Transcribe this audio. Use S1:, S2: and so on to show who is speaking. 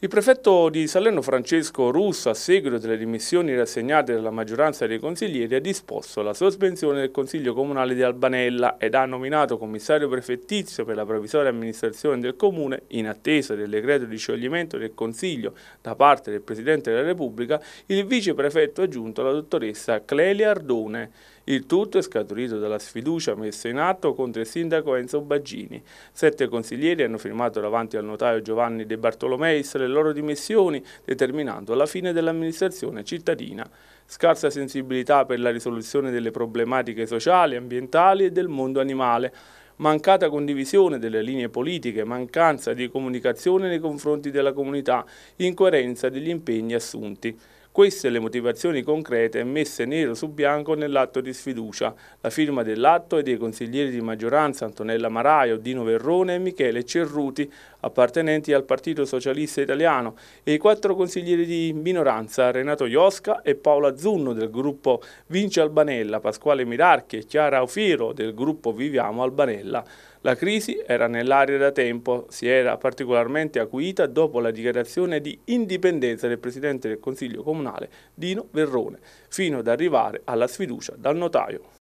S1: Il prefetto di Salerno Francesco Russo, a seguito delle dimissioni rassegnate dalla maggioranza dei consiglieri, ha disposto la sospensione del Consiglio Comunale di Albanella ed ha nominato commissario prefettizio per la provvisoria amministrazione del Comune, in attesa del decreto di scioglimento del Consiglio da parte del Presidente della Repubblica, il viceprefetto aggiunto, la dottoressa Clelia Ardone. Il tutto è scaturito dalla sfiducia messa in atto contro il sindaco Enzo Baggini. Sette consiglieri hanno firmato davanti al notaio Giovanni De Bartolomeis le loro dimissioni, determinando la fine dell'amministrazione cittadina. Scarsa sensibilità per la risoluzione delle problematiche sociali, ambientali e del mondo animale mancata condivisione delle linee politiche, mancanza di comunicazione nei confronti della comunità, incoerenza degli impegni assunti. Queste le motivazioni concrete messe nero su bianco nell'atto di sfiducia, la firma dell'atto è dei consiglieri di maggioranza Antonella Maraio, Dino Verrone e Michele Cerruti, appartenenti al Partito Socialista Italiano, e i quattro consiglieri di minoranza Renato Iosca e Paola Zunno del gruppo Vince Albanella, Pasquale Mirarchi e Chiara Ofiro del gruppo Viviamo Albanella. La crisi era nell'aria da tempo, si era particolarmente acuita dopo la dichiarazione di indipendenza del Presidente del Consiglio Comunale Dino Verrone, fino ad arrivare alla sfiducia dal notaio.